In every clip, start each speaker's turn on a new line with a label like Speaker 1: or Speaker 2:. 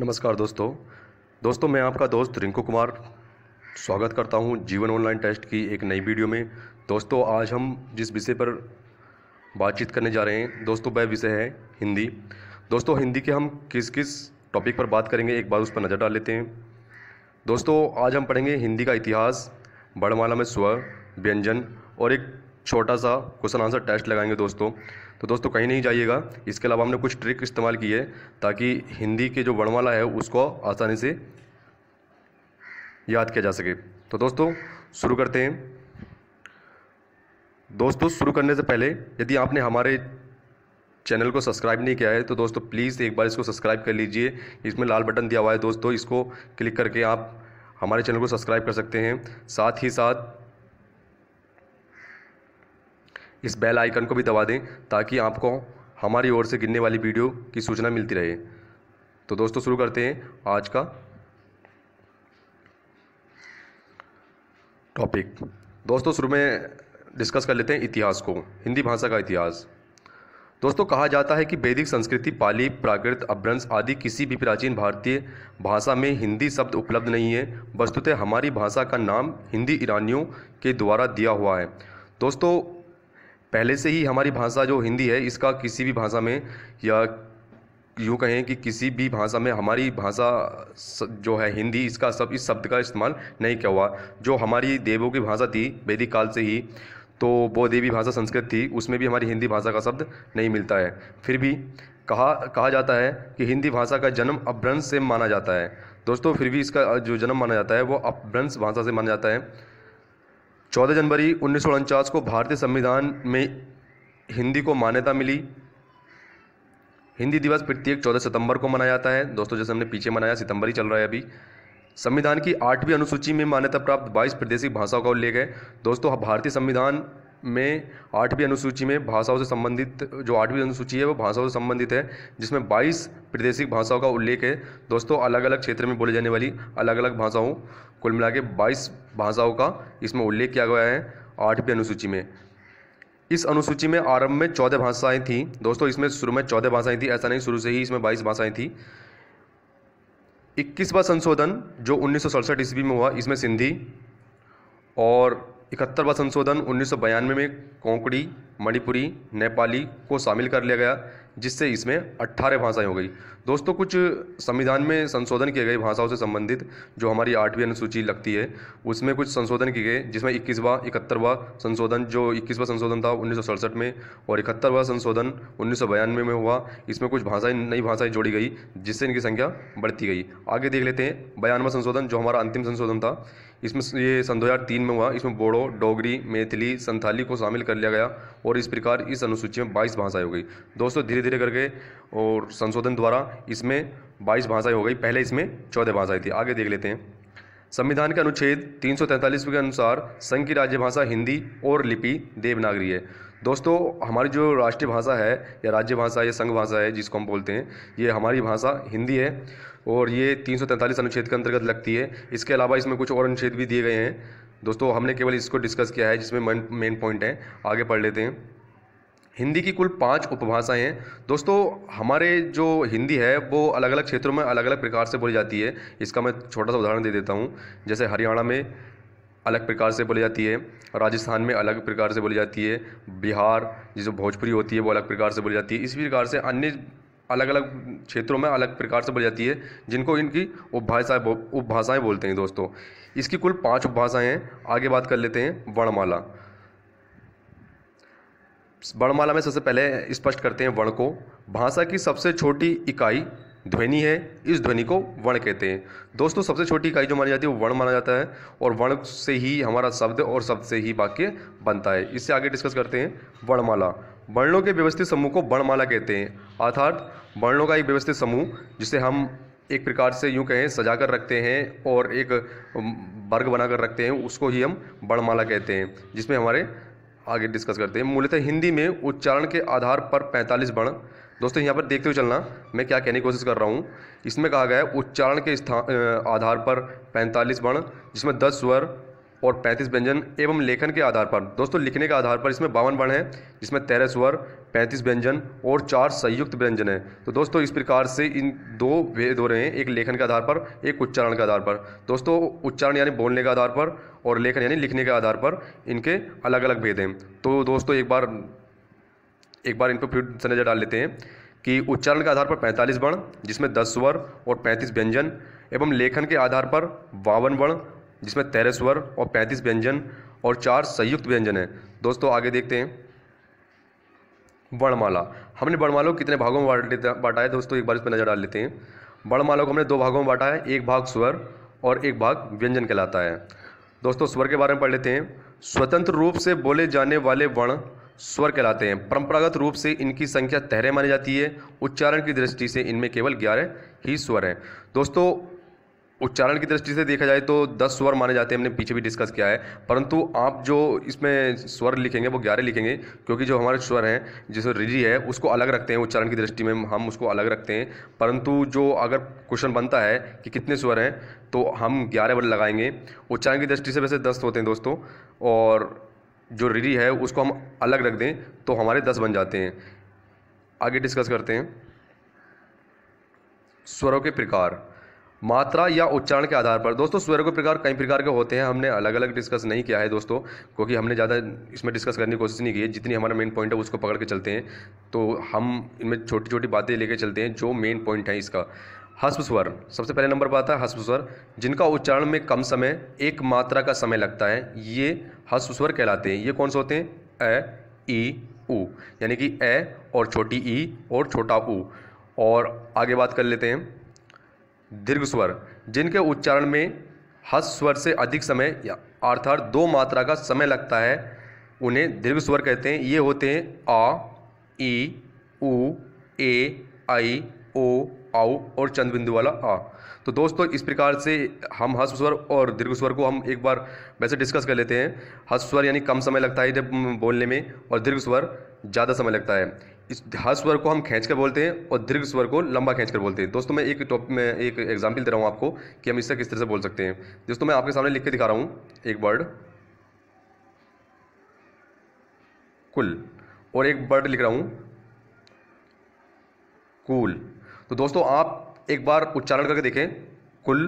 Speaker 1: नमस्कार दोस्तों दोस्तों मैं आपका दोस्त रिंकू कुमार स्वागत करता हूं जीवन ऑनलाइन टेस्ट की एक नई वीडियो में दोस्तों आज हम जिस विषय पर बातचीत करने जा रहे हैं दोस्तों वह विषय है हिंदी दोस्तों हिंदी के हम किस किस टॉपिक पर बात करेंगे एक बार उस पर नज़र डाल लेते हैं दोस्तों आज हम पढ़ेंगे हिंदी का इतिहास बड़माला में स्व व्यंजन और एक छोटा सा क्वेश्चन आंसर टेस्ट लगाएंगे दोस्तों तो दोस्तों कहीं नहीं जाइएगा इसके अलावा हमने कुछ ट्रिक इस्तेमाल की है ताकि हिंदी के जो वर्णमाला है उसको आसानी से याद किया जा सके तो दोस्तों शुरू करते हैं दोस्तों शुरू करने से पहले यदि आपने हमारे चैनल को सब्सक्राइब नहीं किया है तो दोस्तों प्लीज़ एक बार इसको सब्सक्राइब कर लीजिए इसमें लाल बटन दिया हुआ है दोस्तों इसको क्लिक करके आप हमारे चैनल को सब्सक्राइब कर सकते हैं साथ ही साथ इस बेल आइकन को भी दबा दें ताकि आपको हमारी ओर से गिनने वाली वीडियो की सूचना मिलती रहे तो दोस्तों शुरू करते हैं आज का टॉपिक दोस्तों शुरू में डिस्कस कर लेते हैं इतिहास को हिंदी भाषा का इतिहास दोस्तों कहा जाता है कि वैदिक संस्कृति पाली प्राकृत अभ्रंश आदि किसी भी प्राचीन भारतीय भाषा में हिंदी शब्द उपलब्ध नहीं है वस्तुतः हमारी भाषा का नाम हिंदी ईरानियों के द्वारा दिया हुआ है दोस्तों पहले से ही हमारी भाषा जो हिंदी है इसका किसी भी भाषा में या यूँ कहें कि किसी भी भाषा में हमारी भाषा जो है हिंदी इसका सब इस शब्द का इस्तेमाल नहीं किया हुआ जो हमारी देवों की भाषा थी वैदिक काल से ही तो वो देवी भाषा संस्कृत थी उसमें भी हमारी हिंदी भाषा का शब्द नहीं मिलता है फिर भी कहा कहा जाता है कि हिंदी भाषा का जन्म अपभ्रंश से माना जाता है दोस्तों फिर भी इसका जो जन्म माना जाता है वो अपभ्रंश भाषा से माना जाता है चौदह जनवरी उन्नीस को भारतीय संविधान में हिंदी को मान्यता मिली हिंदी दिवस प्रत्येक चौदह सितंबर को मनाया जाता है दोस्तों जैसे हमने पीछे मनाया सितंबर ही चल रहा है अभी संविधान की आठवीं अनुसूची में मान्यता प्राप्त बाईस प्रादेशिक भाषाओं का उल्लेख है दोस्तों भारतीय संविधान में आठवीं अनुसूची में भाषाओं से संबंधित जो आठवीं अनुसूची है वो भाषाओं से संबंधित है जिसमें 22 प्रादेशिक भाषाओं का उल्लेख है दोस्तों अलग अलग क्षेत्र में बोली जाने वाली अलग अलग भाषाओं कुल मिला के बाईस भाषाओं का इसमें उल्लेख किया गया है आठवीं अनुसूची में इस अनुसूची में आरंभ में चौदह भाषाएँ थीं दोस्तों इसमें शुरू में चौदह भाषाएँ थी ऐसा नहीं शुरू से ही इसमें बाईस भाषाएँ थी इक्कीसवा संशोधन जो उन्नीस ईस्वी में हुआ इसमें सिंधी और इकहत्तरवा संशोधन उन्नीस में कोंकड़ी मणिपुरी नेपाली को शामिल कर लिया गया जिससे इसमें 18 भाषाएं हो गई दोस्तों कुछ संविधान में संशोधन किए गए भाषाओं से संबंधित जो हमारी आठवीं अनुसूची लगती है उसमें कुछ संशोधन किए गए जिसमें इक्कीसवा इकहत्तरवा संशोधन जो इक्कीसवा संशोधन था उन्नीस में और इकहत्तरवा संशोधन उन्नीस में, में हुआ इसमें कुछ भाषाएँ नई भाषाएँ जोड़ी गई जिससे इनकी संख्या बढ़ती गई आगे देख लेते हैं बयानवा संशोधन जो हमारा अंतिम संशोधन था इसमें ये सन तीन में हुआ इसमें बोडो डोगरी मैथिली संथाली को शामिल कर लिया गया और इस प्रकार इस अनुसूची में 22 भाषाएं हो गई दोस्तों धीरे धीरे करके और संशोधन द्वारा इसमें 22 भाषाएं हो गई पहले इसमें 14 भाषाएं थी आगे देख लेते हैं संविधान के अनुच्छेद तीन के अनुसार संघ की राज्य भाषा हिंदी और लिपि देवनागरी है दोस्तों हमारी जो राष्ट्रीय भाषा है या राज्य भाषा या संघ भाषा है जिसको हम बोलते हैं ये हमारी भाषा हिंदी है और ये तीन अनुच्छेद के अंतर्गत लगती है इसके अलावा इसमें कुछ और अनुच्छेद भी दिए गए हैं दोस्तों हमने केवल इसको डिस्कस किया है जिसमें मेन पॉइंट है आगे पढ़ लेते हैं हिंदी की कुल पांच उपभाषाएं हैं दोस्तों हमारे जो हिंदी है वो अलग अलग क्षेत्रों में अलग अलग प्रकार से बोली जाती है इसका मैं छोटा सा उदाहरण दे देता हूँ जैसे हरियाणा में अलग प्रकार से बोली जाती है राजस्थान में अलग प्रकार से बोली जाती है बिहार जिसमें भोजपुरी होती है वो अलग प्रकार से बोली जाती है इसी प्रकार से अन्य अलग अलग क्षेत्रों में अलग प्रकार से बोली जाती है जिनको इनकी उपभाषाएं उपभाषाएँ बोलते हैं दोस्तों इसकी कुल पाँच उपभाषाएँ हैं आगे बात कर लेते हैं वर्णमाला वर्णमाला में सबसे पहले स्पष्ट करते हैं वर्ण को भाषा की सबसे छोटी इकाई ध्वनि है इस ध्वनि को वर्ण कहते हैं दोस्तों सबसे छोटी इकाई जो मानी जाती है वो वर्ण माना जाता है और वर्ण से ही हमारा शब्द और शब्द से ही वाक्य बनता है इससे आगे डिस्कस करते हैं वर्णमाला वर्णों के व्यवस्थित समूह को वर्णमाला कहते हैं अर्थात वर्णों का एक व्यवस्थित समूह जिसे हम एक प्रकार से यूँ कहें सजा कर रखते हैं और एक वर्ग बना कर रखते हैं उसको ही हम वर्णमाला कहते हैं जिसमें हमारे आगे डिस्कस करते हैं मूलतः हिंदी में उच्चारण के आधार पर 45 वर्ण दोस्तों यहाँ पर देखते हुए चलना मैं क्या कहने की कोशिश कर रहा हूँ इसमें कहा गया है उच्चारण के स्थान आधार पर पैंतालीस वर्ण जिसमें दस स्वर और पैंतीस व्यंजन एवं लेखन के आधार पर दोस्तों लिखने के आधार पर इसमें बावन वर्ण हैं जिसमें तेरह स्वर पैंतीस व्यंजन और चार संयुक्त व्यंजन हैं तो दोस्तों इस प्रकार से इन दो भेद हो रहे हैं एक लेखन के आधार पर एक उच्चारण के आधार पर दोस्तों उच्चारण यानी बोलने के आधार पर और लेखन यानी लिखने के आधार पर इनके अलग अलग भेद हैं तो दोस्तों एक बार एक बार इन पर फिर से नज़र डाल लेते हैं कि उच्चारण के आधार पर पैंतालीस वर्ण जिसमें दस स्वर और पैंतीस व्यंजन एवं लेखन के आधार पर बावन वर्ण जिसमें तेरह स्वर और पैंतीस व्यंजन और चार संयुक्त व्यंजन हैं दोस्तों आगे देखते हैं वर्णमाला हमने वर्णमाला को कितने भागों में बांटा है दोस्तों एक बार इस पर नज़र डाल लेते हैं वर्णमाला को हमने दो भागों में बांटा है एक भाग स्वर और एक भाग व्यंजन कहलाता है दोस्तों स्वर के बारे में पढ़ लेते हैं स्वतंत्र रूप से बोले जाने वाले वर्ण स्वर कहलाते हैं परंपरागत रूप से इनकी संख्या तहरे मानी जाती है उच्चारण की दृष्टि से इनमें केवल ग्यारह ही स्वर हैं दोस्तों उच्चारण की दृष्टि से देखा जाए तो दस स्वर माने जाते हैं हमने पीछे भी डिस्कस किया है परंतु आप जो इसमें स्वर लिखेंगे वो ग्यारह लिखेंगे क्योंकि जो हमारे स्वर हैं जैसे रिजी है उसको अलग रखते हैं उच्चारण की दृष्टि में हम उसको अलग रखते हैं परंतु जो अगर क्वेश्चन बनता है कि कितने स्वर हैं तो हम ग्यारह वर्ड लगाएंगे उच्चारण की दृष्टि से वैसे दस होते हैं दोस्तों और जो रिरी है उसको हम अलग रख दें तो हमारे दस बन जाते हैं आगे डिस्कस करते हैं स्वरों के प्रकार मात्रा या उच्चारण के आधार पर दोस्तों स्वरों के प्रकार कई प्रकार के होते हैं हमने अलग अलग डिस्कस नहीं किया है दोस्तों क्योंकि हमने ज़्यादा इसमें डिस्कस करने की कोशिश नहीं की है जितनी हमारा मेन पॉइंट है उसको पकड़ के चलते हैं तो हम इनमें छोटी छोटी बातें लेके चलते हैं जो मेन पॉइंट है इसका हस्व स्वर सबसे पहले नंबर पर आता है हस्व स्वर जिनका उच्चारण में कम समय एक मात्रा का समय लगता है ये हस्व स्वर कहलाते हैं ये कौन से होते हैं ए ई ऊ यानी कि ए और छोटी ई और छोटा ऊ और आगे बात कर लेते हैं दीर्घ स्वर जिनके उच्चारण में हस स्वर से अधिक समय या अर्थात दो मात्रा का समय लगता है उन्हें दीर्घ स्वर कहते हैं ये होते हैं आ ई ऊ ए आई ओ आउ और चंद बिंदु वाला आ तो दोस्तों इस प्रकार से हम हस्व स्वर और दीर्घ स्वर को हम एक बार वैसे डिस्कस कर लेते हैं हस्व स्वर यानी कम समय लगता है जब बोलने में और दीर्घ स्वर ज़्यादा समय लगता है इस हस्व स्वर को हम खींच कर बोलते हैं और दीर्घ स्वर को लंबा खींच कर बोलते हैं दोस्तों मैं एक टॉप में एक एग्जाम्पल दे रहा हूँ आपको कि हम इससे किस तरह से बोल सकते हैं दोस्तों मैं आपके सामने लिख के दिखा रहा हूँ एक वर्ड कुल और एक वर्ड लिख रहा हूँ कूल तो दोस्तों आप एक बार उच्चारण करके देखें कुल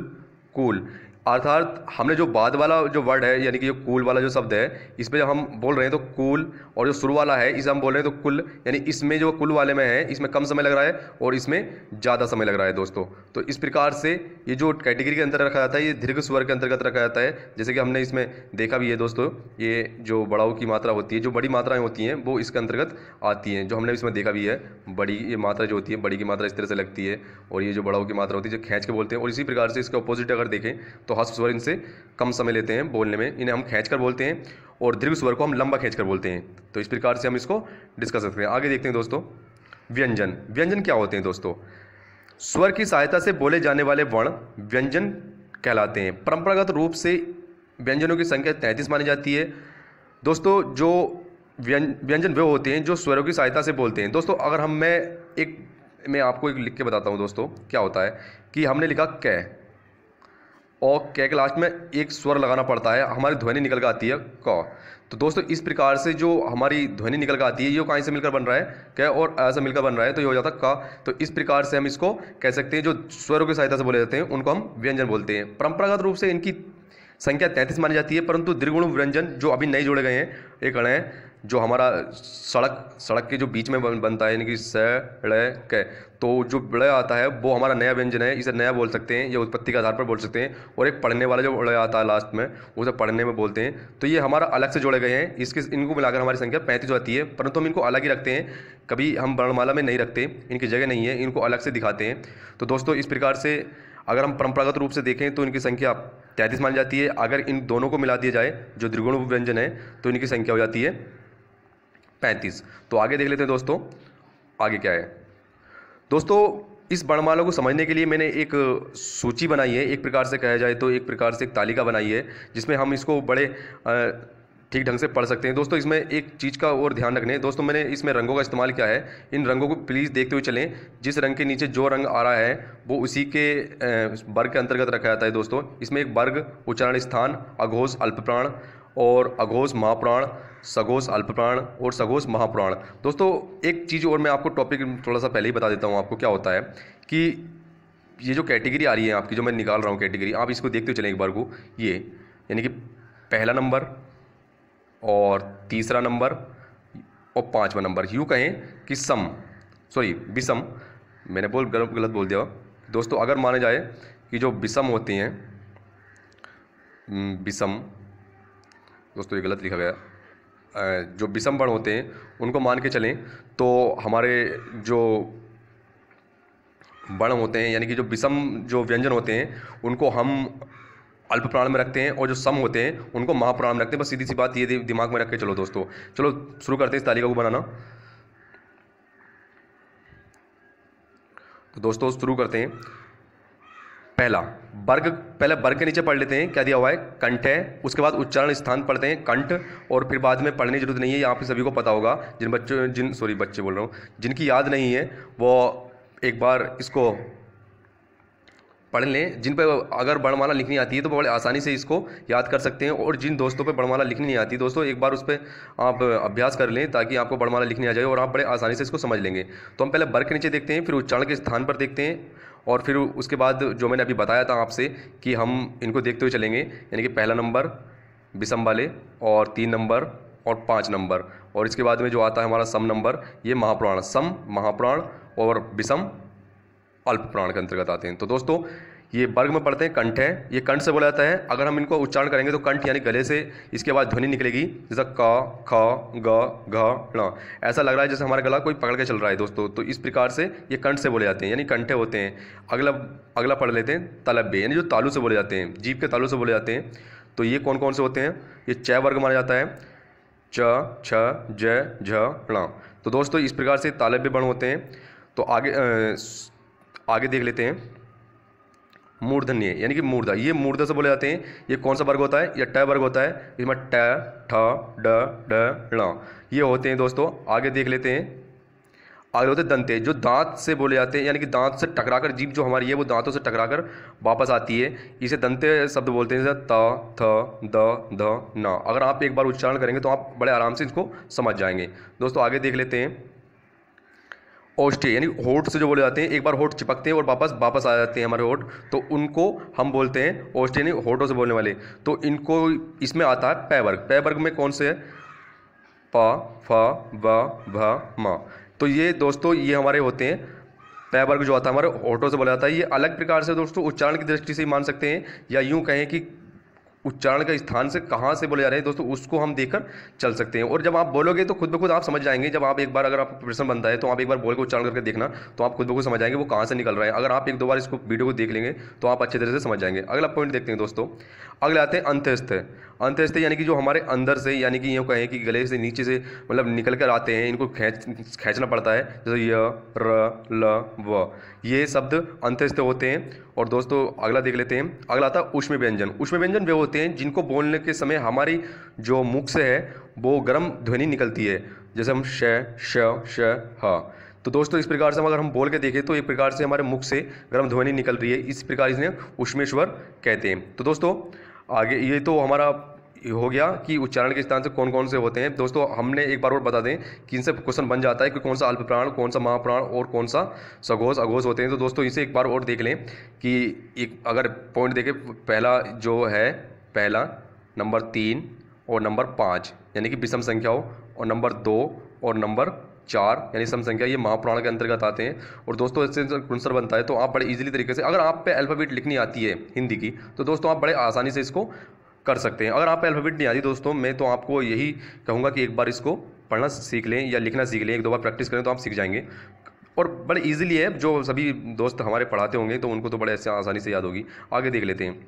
Speaker 1: कूल अर्थात हमने जो बाद वाला जो वर्ड है यानी कि जो कूल वाला जो शब्द है इस पर जब हम बोल रहे हैं तो कूल और जो शुरू वाला है इसे हम बोल रहे हैं तो कुल यानी इसमें जो कुल वाले में है इसमें कम समय लग रहा है और इसमें ज़्यादा समय लग रहा है दोस्तों तो इस प्रकार से ये जो कैटेगरी के अंतर्गत रखा जाता है ये दीर्घ स्वर के अंतर्गत रखा जाता है जैसे कि हमने इसमें देखा भी है दोस्तों ये जो बड़ाऊ की मात्रा होती है जो बड़ी मात्राएँ होती हैं वो इसके अंतर्गत आती हैं जो हमने इसमें देखा भी है बड़ी ये मात्रा जो होती है बड़ी की मात्रा इस तरह से लगती है और ये जो बड़ाऊ की मात्रा होती है जो खींच के बोलते हैं और इसी प्रकार से इसके अपोजिट अगर देखें तो हस्त स्वर इनसे कम समय लेते हैं बोलने में इन्हें हम खींच कर बोलते हैं और दीर्घ स्वर को हम लंबा खींच कर बोलते हैं तो इस प्रकार से हम इसको डिस्कस करते हैं आगे देखते हैं दोस्तों व्यंजन व्यंजन क्या होते हैं दोस्तों स्वर की सहायता से बोले जाने वाले वर्ण व्यंजन कहलाते हैं परंपरागत रूप से व्यंजनों की संख्या तैंतीस मानी जाती है दोस्तों जो व्यंजन वे होते हैं जो स्वरों की सहायता से बोलते हैं दोस्तों अगर हम मैं एक मैं आपको एक लिख के बताता हूँ दोस्तों क्या होता है कि हमने लिखा कै और कै के लास्ट में एक स्वर लगाना पड़ता है हमारी ध्वनि निकल कर आती है क तो दोस्तों इस प्रकार से जो हमारी ध्वनि निकल कर आती है ये कहीं से मिलकर बन रहा है कै और ऐसा मिलकर बन रहा है तो ये हो जाता है का तो इस प्रकार से हम इसको कह सकते हैं जो स्वरों की सहायता से बोले जाते हैं उनको हम व्यंजन बोलते हैं परंपरागत रूप से इनकी संख्या तैंतीस मानी जाती है परंतु द्विगुण व्यंजन जो अभी नहीं जोड़े गए हैं एक अड़े हैं जो हमारा सड़क सड़क के जो बीच में बन, बनता है यानी कि सड़क तो जो ड़ आता है वो हमारा नया व्यंजन है इसे नया बोल सकते हैं या उत्पत्ति के आधार पर बोल सकते हैं और एक पढ़ने वाला जो ड़ आता है लास्ट में उसे पढ़ने में बोलते हैं तो ये हमारा अलग से जोड़े गए हैं इसके इनको मिलाकर हमारी संख्या पैंतीस हो जाती है परंतु हम इनको अलग ही रखते हैं कभी हम वर्णमाला में नहीं रखते इनकी जगह नहीं है इनको अलग से दिखाते हैं तो दोस्तों इस प्रकार से अगर हम परंपरागत रूप से देखें तो इनकी संख्या तैंतीस मान जाती है अगर इन दोनों को मिला दिया जाए जो द्विगुण व्यंजन है तो इनकी संख्या हो जाती है पैंतीस तो आगे देख लेते हैं दोस्तों आगे क्या है दोस्तों इस वर्णमाला को समझने के लिए मैंने एक सूची बनाई है एक प्रकार से कहा जाए तो एक प्रकार से एक तालिका बनाई है जिसमें हम इसको बड़े ठीक ढंग से पढ़ सकते हैं दोस्तों इसमें एक चीज़ का और ध्यान रखने दोस्तों मैंने इसमें रंगों का इस्तेमाल किया है इन रंगों को प्लीज़ देखते हुए चलें जिस रंग के नीचे जो रंग आ रहा है वो उसी के वर्ग के अंतर्गत रखा जाता है दोस्तों इसमें एक वर्ग उच्चारण स्थान अघोष अल्पप्राण और अघोष महापुराण सघोष अल्पप्राण और सघोष महापुराण दोस्तों एक चीज़ और मैं आपको टॉपिक थोड़ा सा पहले ही बता देता हूँ आपको क्या होता है कि ये जो कैटेगरी आ रही है आपकी जो मैं निकाल रहा हूँ कैटेगरी आप इसको देखते चलें एक बार को ये यानी कि पहला नंबर और तीसरा नंबर और पाँचवा नंबर यूँ कहें कि सम सॉरी विषम मैंने बोल गलत गलत बोल दिया दोस्तों अगर माना जाए कि जो विषम होती हैं विषम दोस्तों ये गलत लिखा गया जो विषम वर्ण होते हैं उनको मान के चलें तो हमारे जो वर्ण होते हैं यानी कि जो विषम जो व्यंजन होते हैं उनको हम अल्प प्राण में रखते हैं और जो सम होते हैं उनको महाप्राण में रखते हैं बस सीधी सी बात ये दिमाग में रख के चलो दोस्तों चलो शुरू करते हैं इस तालिका को बनाना तो दोस्तों शुरू करते हैं पहला वर्ग पहले वर्ग के नीचे पढ़ लेते हैं क्या दिया हुआ है कंठ है उसके बाद उच्चारण स्थान पढ़ते हैं कंठ और फिर बाद में पढ़ने की जरूरत नहीं है यहाँ पे सभी को पता होगा जिन बच्चों जिन सॉरी बच्चे बोल रहा हूँ जिनकी याद नहीं है वो एक बार इसको पढ़ लें जिन पर अगर बड़माला लिखनी आती है तो बड़े आसानी से इसको याद कर सकते हैं और जिन दोस्तों पर बड़माला लिखनी नहीं आती दोस्तों एक बार उस पर आप अभ्यास कर लें ताकि आपको बड़माला लिखनी आ जाए और आप बड़े आसानी से इसको समझ लेंगे तो हम पहले बर्ग के नीचे देखते हैं फिर उच्चारण के स्थान पर देखते हैं और फिर उसके बाद जो मैंने अभी बताया था आपसे कि हम इनको देखते हुए चलेंगे यानी कि पहला नंबर विषम वाले और तीन नंबर और पाँच नंबर और इसके बाद में जो आता है हमारा सम नंबर ये महापुराण सम महापुराण और विषम अल्प प्राण के अंतर्गत आते हैं तो दोस्तों ये वर्ग में पढ़ते हैं कंठ है ये कंठ से बोला जाता है अगर हम इनको उच्चारण करेंगे तो कंठ यानी गले से इसके बाद ध्वनि निकलेगी जैसा क ख ग घ ण ऐसा लग रहा है जैसे हमारा गला कोई पकड़ के चल रहा है दोस्तों तो इस प्रकार से ये कंठ से बोले जाते हैं यानी कंठे होते हैं अगला अगला पढ़ लेते हैं तलब्बे यानी जो तालू से बोले जाते हैं जीप के तालू से बोले जाते हैं तो ये कौन कौन से होते हैं ये चय वर्ग माना जाता है च छ ज झ ण तो दोस्तों इस प्रकार से तालब्य वर्ण होते हैं तो आगे आगे देख लेते हैं मूर्धन्य यानी कि मूर्धा ये मूर्धा से बोले जाते हैं ये कौन सा वर्ग होता है या ट वर्ग होता है इसमें ट ठ ड ड ण ये होते हैं दोस्तों आगे देख लेते हैं आगे होते दंते जो दांत से बोले जाते हैं यानी कि दांत से टकराकर जीभ जो हमारी है वो दांतों से टकराकर वापस आती है इसे दंते शब्द बोलते हैं जैसे त थ द ध न अगर आप एक बार उच्चारण करेंगे तो आप बड़े आराम से इसको समझ जाएंगे दोस्तों आगे देख लेते हैं ओस्टे यानी होट से जो बोले जाते हैं एक बार होठ चिपकते हैं और वापस वापस आ जाते हैं हमारे होट तो उनको हम बोलते हैं ओस्टे यानी होटों से बोलने वाले तो इनको इसमें आता है पैवर्ग पैवर्ग में कौन से है प फ व भ म तो ये दोस्तों ये हमारे होते हैं पैवर्ग जो आता है हमारे होटों से बोला जाता है ये अलग प्रकार से दोस्तों उच्चारण की दृष्टि से मान सकते हैं या यूँ कहें कि उच्चारण का स्थान से कहाँ से बोले जा रहे हैं दोस्तों उसको हम देखकर चल सकते हैं और जब आप बोलोगे तो खुद ब खुद आप समझ जाएंगे जब आप एक बार अगर आप प्रश्न बनता है तो आप एक बार बोल के उच्चारण करके देखना तो आप खुद ब खुद समझ जाएंगे वो कहाँ से निकल रहा है अगर आप एक दो बार इसको वीडियो को देख लेंगे तो आप अच्छे तरह से समझ जाएंगे अगला पॉइंट देखते हैं दोस्तों अगले आते हैं अंत्यस्थ अंतस्थ यानी कि जो हमारे अंदर से यानी कि यूँ कहें कि गले से नीचे से मतलब निकल कर आते हैं इनको खींच खींचना पड़ता है जैसे य र ल व ये शब्द अंतस्थ होते हैं और दोस्तों अगला देख लेते हैं अगला आता है उष्म व्यंजन उष्म व्यंजन वे होते हैं जिनको बोलने के समय हमारी जो मुख से है वो गर्म ध्वनि निकलती है जैसे हम श श श ह तो दोस्तों इस प्रकार से हम अगर हम बोल के देखें तो एक प्रकार से हमारे मुख से गर्म ध्वनि निकल रही है इस प्रकार इसने उष्मेश्वर कहते हैं तो दोस्तों आगे ये तो हमारा हो गया कि उच्चारण के स्थान से कौन कौन से होते हैं दोस्तों हमने एक बार और बता दें कि इनसे क्वेश्चन बन जाता है कि कौन सा अल्प प्राण कौन सा महाप्राण और कौन सा सघोष अघोष होते हैं तो दोस्तों इसे एक बार और देख लें कि एक अगर पॉइंट देखें पहला जो है पहला नंबर तीन और नंबर पाँच यानी कि विषम संख्याओं और नंबर दो और नंबर चार यानी सम संख्या ये महापुराण के अंतर्गत आते हैं और दोस्तों इससे आंसर बनता है तो आप बड़े ईजिली तरीके से अगर आप पे अल्फ़ाबेट लिखनी आती है हिंदी की तो दोस्तों आप बड़े आसानी से इसको कर सकते हैं अगर आप अल्फ़ाबेट नहीं आती दोस्तों मैं तो आपको यही कहूँगा कि एक बार इसको पढ़ना सीख लें या लिखना सीख लें एक दो बार प्रैक्टिस करें तो आप सीख जाएंगे और बड़े ईजिली है जो सभी दोस्त हमारे पढ़ाते होंगे तो उनको तो बड़े ऐसे आसानी से याद होगी आगे देख लेते हैं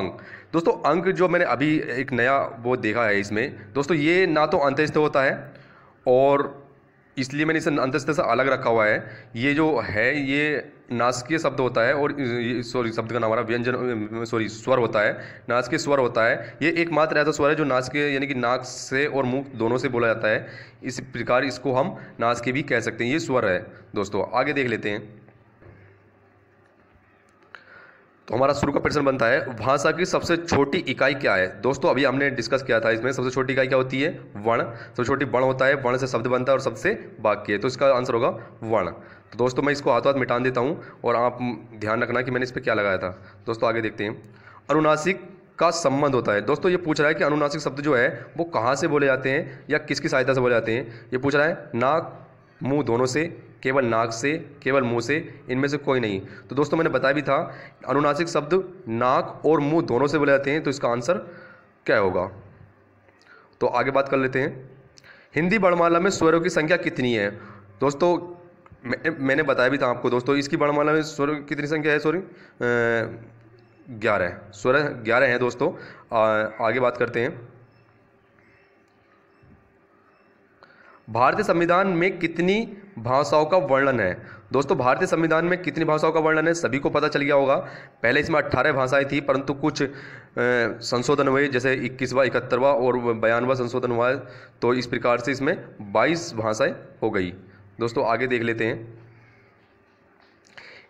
Speaker 1: अंक दोस्तों अंक जो मैंने अभी एक नया वो देखा है इसमें दोस्तों ये ना तो अंत्यस्थ होता है और इसलिए मैंने इसे अंतस्थ से अलग रखा हुआ है ये जो है ये नासकीय शब्द होता है और सॉरी शब्द का नाम हमारा व्यंजन सॉरी स्वर होता है नासकीय स्वर होता है ये एकमात्र ऐसा स्वर है जो नासकीय यानी कि नाक से और मुंह दोनों से बोला जाता है इस प्रकार इसको हम नासकीय भी कह सकते हैं ये स्वर है दोस्तों आगे देख लेते हैं तो हमारा शुरू का प्रश्न बनता है भाषा की सबसे छोटी इकाई क्या है दोस्तों अभी हमने डिस्कस किया था इसमें सबसे छोटी इकाई क्या होती है वर्ण सबसे छोटी वर्ण होता है वर्ण से शब्द बनता है और सबसे वाक्य तो इसका आंसर होगा वर्ण तो दोस्तों मैं इसको हाथों हाथ मिटान देता हूँ और आप ध्यान रखना कि मैंने इस पर क्या लगाया था दोस्तों आगे देखते हैं अनुनासिक का संबंध होता है दोस्तों ये पूछ रहा है कि अनुनासिक शब्द जो है वो कहाँ से बोले जाते हैं या किसकी सहायता से बोले जाते हैं ये पूछ रहा है नाक मुंह दोनों से केवल नाक से केवल मुंह से इनमें से कोई नहीं तो दोस्तों मैंने बताया भी था अनुनासिक शब्द नाक और मुंह दोनों से बोले जाते हैं तो इसका आंसर क्या होगा तो आगे बात कर लेते हैं हिंदी वर्णमाला में स्वरों की संख्या कितनी है दोस्तों मैं, मैंने बताया भी था आपको दोस्तों इसकी वर्णमाला में स्वर कितनी संख्या है सॉरी ग्यारह स्वर ग्यारह हैं दोस्तों आ, आगे बात करते हैं भारतीय संविधान में कितनी भाषाओं का वर्णन है दोस्तों भारतीय संविधान में कितनी भाषाओं का वर्णन है सभी को पता चल गया होगा पहले इसमें अट्ठारह भाषाएं थी परंतु कुछ संशोधन हुए जैसे इक्कीसवा इकहत्तरवा और बयानवा संशोधन हुआ तो इस प्रकार से इसमें बाईस भाषाएं हो गई दोस्तों आगे देख लेते हैं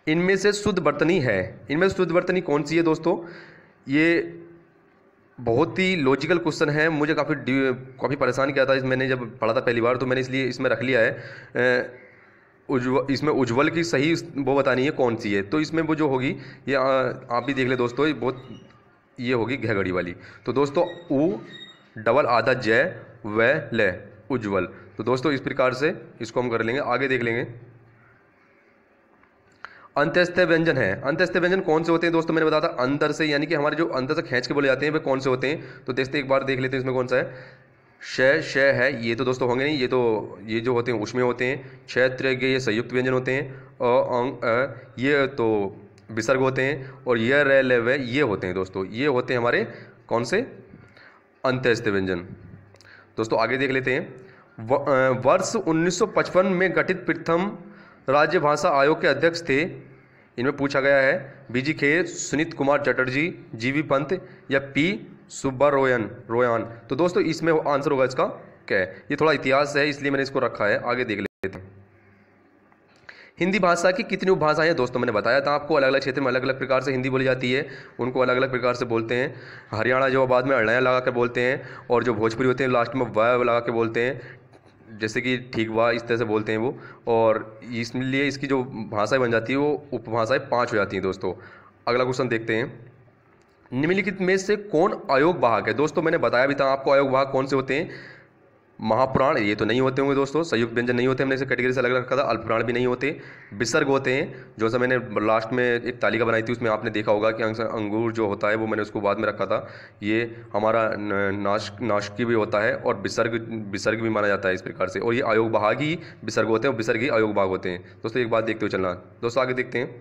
Speaker 1: इनमें से शुद्ध बर्तनी है इनमें शुद्ध बर्तनी कौन सी है दोस्तों ये बहुत ही लॉजिकल क्वेश्चन है मुझे काफ़ी काफ़ी परेशान किया था इस मैंने जब पढ़ा था पहली बार तो मैंने इसलिए इसमें रख लिया है उज्ज्वल इसमें उज्ज्वल की सही वो बतानी है कौन सी है तो इसमें वो जो होगी ये आ, आप भी देख ले दोस्तों ये बहुत ये होगी घेघड़ी वाली तो दोस्तों उ डबल आधा जय व ल उज्ज्वल तो दोस्तों इस प्रकार से इसको हम कर लेंगे आगे देख लेंगे अंत्यस्थ व्यंजन है अंत्यस्थ व्यंजन कौन से होते हैं दोस्तों मैंने बताया था अंदर से यानी कि हमारे जो अंदर से खींच के बोले जाते हैं वे कौन से होते हैं तो देखते एक बार देख लेते हैं इसमें कौन सा है श है ये तो दोस्तों होंगे नहीं ये तो ये जो होते हैं उसमें होते हैं क्षेत्र के ये संयुक्त व्यंजन होते हैं अ अंग अ ये तो विसर्ग होते हैं और ये रे ले वे ये होते हैं दोस्तों ये होते हैं हमारे कौन से अंत्यस्थ व्यंजन दोस्तों आगे देख लेते हैं वर्ष 1955 में गठित प्रथम राज्य भाषा आयोग के अध्यक्ष थे इनमें पूछा गया है बीजी खेर सुनीत कुमार चटर्जी जीवी पंत या पी सुब्बा रोयन रोयान तो दोस्तों इसमें आंसर होगा इसका क्या ये थोड़ा इतिहास है इसलिए मैंने इसको रखा है आगे देख लेते हैं हिंदी भाषा की कितनी उपभाषाएं दोस्तों मैंने बताया था आपको अलग अलग क्षेत्र में अलग अलग प्रकार से हिंदी बोली जाती है उनको अलग अलग प्रकार से बोलते हैं हरियाणा जो बाद में अड़या लगा कर बोलते हैं और जो भोजपुरी होते हैं लास्ट में व लगा के बोलते हैं जैसे कि ठीक वाह इस तरह से बोलते हैं वो और इसलिए इसकी जो भाषाएं बन जाती है वो उपभाषाएं पाँच हो जाती हैं दोस्तों अगला क्वेश्चन देखते हैं निम्नलिखित में से कौन अयोग वाहक है दोस्तों मैंने बताया भी था आपको अयोग वाहक कौन से होते हैं महापुराण ये तो नहीं होते होंगे दोस्तों संयुक्त व्यंजन नहीं होते हमने इसे कैटेगरी से अलग रखा था अल्पपुराण भी नहीं होते विसर्ग होते हैं जो सा मैंने लास्ट में एक तालिका बनाई थी उसमें आपने देखा होगा कि अंगूर जो होता है वो मैंने उसको बाद में रखा था ये हमारा नाश नाशकी भी होता है और विसर्ग विसर्ग भी माना जाता है इस प्रकार से और ये आयोग भाग ही विसर्ग होते हैं और विसर्ग ही आयोग भाग होते हैं दोस्तों एक बात देखते हुए चलना दोस्तों आगे देखते हैं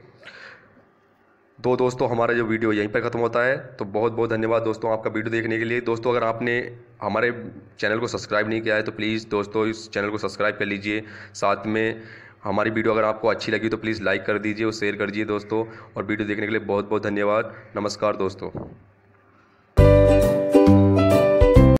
Speaker 1: तो दोस्तों हमारा जो वीडियो यहीं पर ख़त्म होता है तो बहुत बहुत धन्यवाद दोस्तों आपका वीडियो देखने के लिए दोस्तों अगर आपने हमारे चैनल को सब्सक्राइब नहीं किया है तो प्लीज़ दोस्तों इस चैनल को सब्सक्राइब कर लीजिए साथ में हमारी वीडियो अगर आपको अच्छी लगी तो प्लीज़ लाइक कर दीजिए और शेयर कर दीजिए दोस्तों और वीडियो देखने के लिए बहुत बहुत धन्यवाद नमस्कार दोस्तों